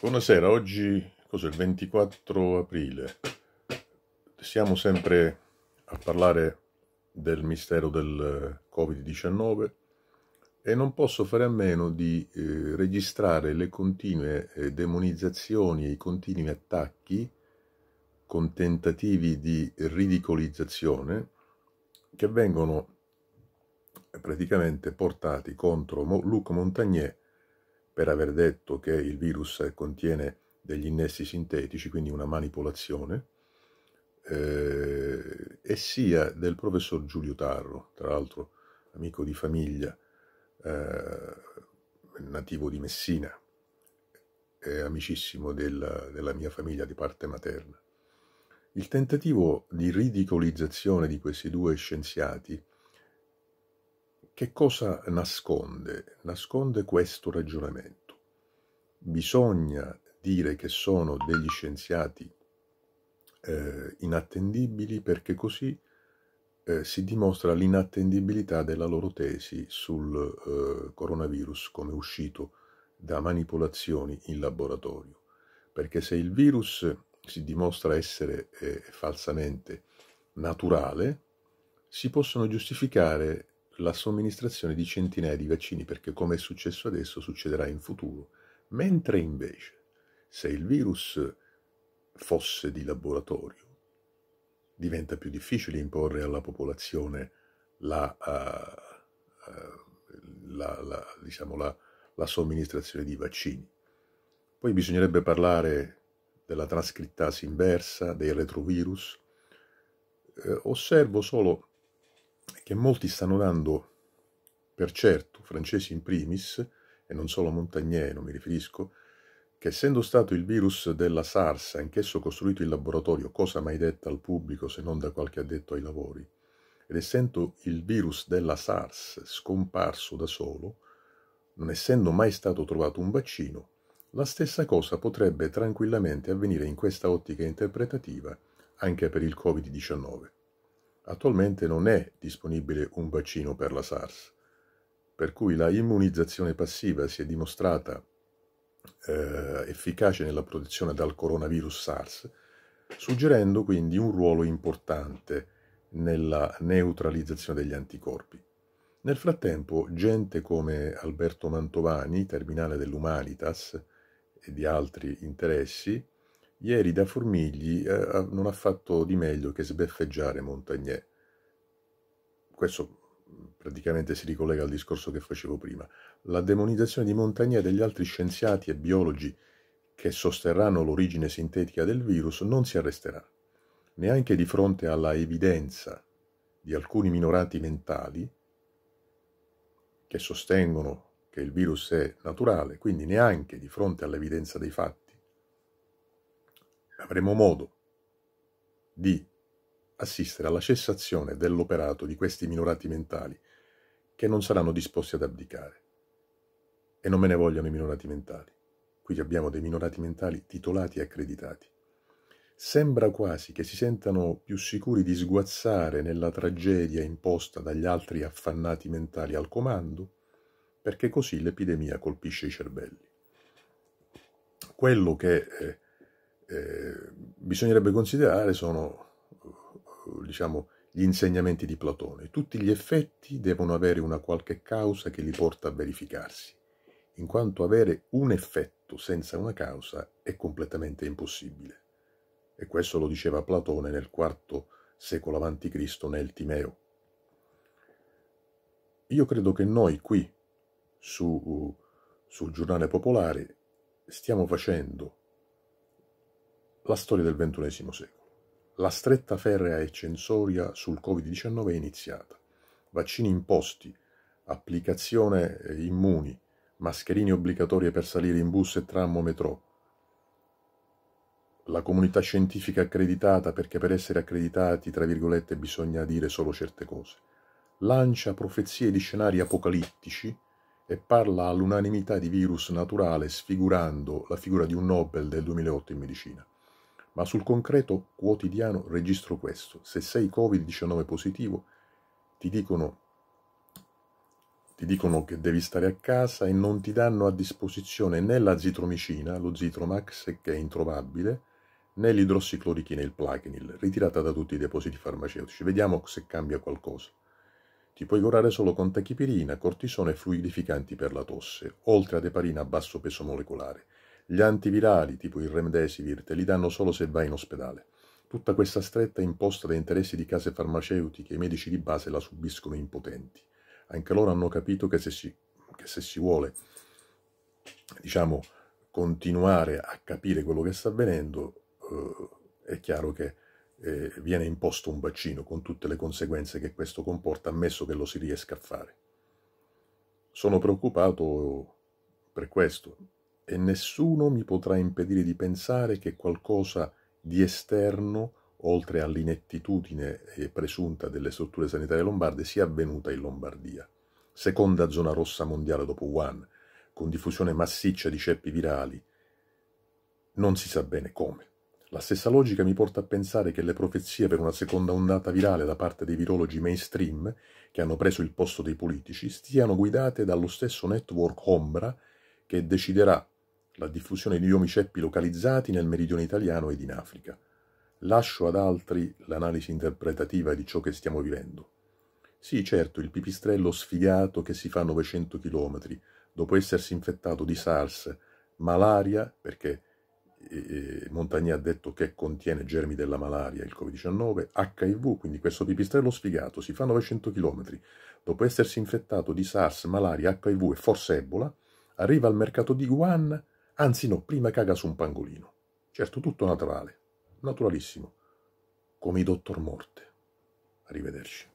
Buonasera, oggi cos'è il 24 aprile? Siamo sempre a parlare del mistero del Covid-19 e non posso fare a meno di eh, registrare le continue eh, demonizzazioni e i continui attacchi con tentativi di ridicolizzazione che vengono praticamente portati contro Luc Montagnier per aver detto che il virus contiene degli innesti sintetici, quindi una manipolazione, eh, e sia del professor Giulio Tarro, tra l'altro amico di famiglia, eh, nativo di Messina, e amicissimo della, della mia famiglia di parte materna. Il tentativo di ridicolizzazione di questi due scienziati che cosa nasconde? Nasconde questo ragionamento. Bisogna dire che sono degli scienziati eh, inattendibili perché così eh, si dimostra l'inattendibilità della loro tesi sul eh, coronavirus come uscito da manipolazioni in laboratorio. Perché se il virus si dimostra essere eh, falsamente naturale, si possono giustificare la somministrazione di centinaia di vaccini perché come è successo adesso succederà in futuro. Mentre invece se il virus fosse di laboratorio diventa più difficile imporre alla popolazione la, uh, uh, la, la, diciamo, la somministrazione di vaccini. Poi bisognerebbe parlare della trascrittasi inversa, dei retrovirus. Eh, osservo solo che molti stanno dando per certo, francesi in primis, e non solo montagnero, mi riferisco, che essendo stato il virus della SARS anch'esso costruito in laboratorio, cosa mai detta al pubblico se non da qualche addetto ai lavori, ed essendo il virus della SARS scomparso da solo, non essendo mai stato trovato un vaccino, la stessa cosa potrebbe tranquillamente avvenire in questa ottica interpretativa anche per il Covid-19 attualmente non è disponibile un vaccino per la SARS, per cui la immunizzazione passiva si è dimostrata eh, efficace nella protezione dal coronavirus SARS, suggerendo quindi un ruolo importante nella neutralizzazione degli anticorpi. Nel frattempo, gente come Alberto Mantovani, terminale dell'Umanitas e di altri interessi, Ieri da Formigli eh, non ha fatto di meglio che sbeffeggiare Montagnè. Questo praticamente si ricollega al discorso che facevo prima. La demonizzazione di Montagnè e degli altri scienziati e biologi che sosterranno l'origine sintetica del virus non si arresterà, neanche di fronte alla evidenza di alcuni minorati mentali che sostengono che il virus è naturale, quindi neanche di fronte all'evidenza dei fatti avremo modo di assistere alla cessazione dell'operato di questi minorati mentali che non saranno disposti ad abdicare. E non me ne vogliono i minorati mentali. Qui abbiamo dei minorati mentali titolati e accreditati. Sembra quasi che si sentano più sicuri di sguazzare nella tragedia imposta dagli altri affannati mentali al comando, perché così l'epidemia colpisce i cervelli. Quello che eh, eh, bisognerebbe considerare sono eh, diciamo, gli insegnamenti di Platone. Tutti gli effetti devono avere una qualche causa che li porta a verificarsi, in quanto avere un effetto senza una causa è completamente impossibile. E questo lo diceva Platone nel IV secolo a.C. nel Timeo. Io credo che noi qui, su, sul giornale popolare, stiamo facendo la storia del XXI secolo. La stretta ferrea e censoria sul Covid-19 è iniziata. Vaccini imposti, applicazione eh, immuni, mascherine obbligatorie per salire in bus e tram o metro. La comunità scientifica accreditata perché per essere accreditati, tra virgolette, bisogna dire solo certe cose. Lancia profezie di scenari apocalittici e parla all'unanimità di virus naturale sfigurando la figura di un Nobel del 2008 in medicina ma sul concreto quotidiano registro questo. Se sei Covid-19 positivo, ti dicono, ti dicono, che devi stare a casa e non ti danno a disposizione né la zitromicina, lo zitromax, che è introvabile, né l'idrossiclorichina, il plaquenil, ritirata da tutti i depositi farmaceutici. Vediamo se cambia qualcosa. Ti puoi curare solo con tachipirina, cortisone e fluidificanti per la tosse, oltre ad eparina a basso peso molecolare gli antivirali, tipo il Remdesivir, te li danno solo se vai in ospedale. Tutta questa stretta imposta da interessi di case farmaceutiche, i medici di base la subiscono impotenti. Anche loro hanno capito che se si, che se si vuole, diciamo, continuare a capire quello che sta avvenendo, eh, è chiaro che eh, viene imposto un vaccino con tutte le conseguenze che questo comporta, ammesso che lo si riesca a fare. Sono preoccupato per questo, e nessuno mi potrà impedire di pensare che qualcosa di esterno, oltre all'inettitudine presunta delle strutture sanitarie lombarde, sia avvenuta in Lombardia. Seconda zona rossa mondiale dopo Wuhan, con diffusione massiccia di ceppi virali. Non si sa bene come. La stessa logica mi porta a pensare che le profezie per una seconda ondata virale da parte dei virologi mainstream, che hanno preso il posto dei politici, stiano guidate dallo stesso network ombra che deciderà la diffusione di omiceppi localizzati nel meridione italiano ed in Africa. Lascio ad altri l'analisi interpretativa di ciò che stiamo vivendo. Sì, certo, il pipistrello sfigato che si fa 900 chilometri dopo essersi infettato di SARS, malaria, perché Montagnier ha detto che contiene germi della malaria, il Covid-19, HIV, quindi questo pipistrello sfigato si fa 900 km, dopo essersi infettato di SARS, malaria, HIV e forse Ebola, arriva al mercato di Wuhan Anzi no, prima caga su un pangolino. Certo, tutto naturale, naturalissimo, come i dottor Morte. Arrivederci.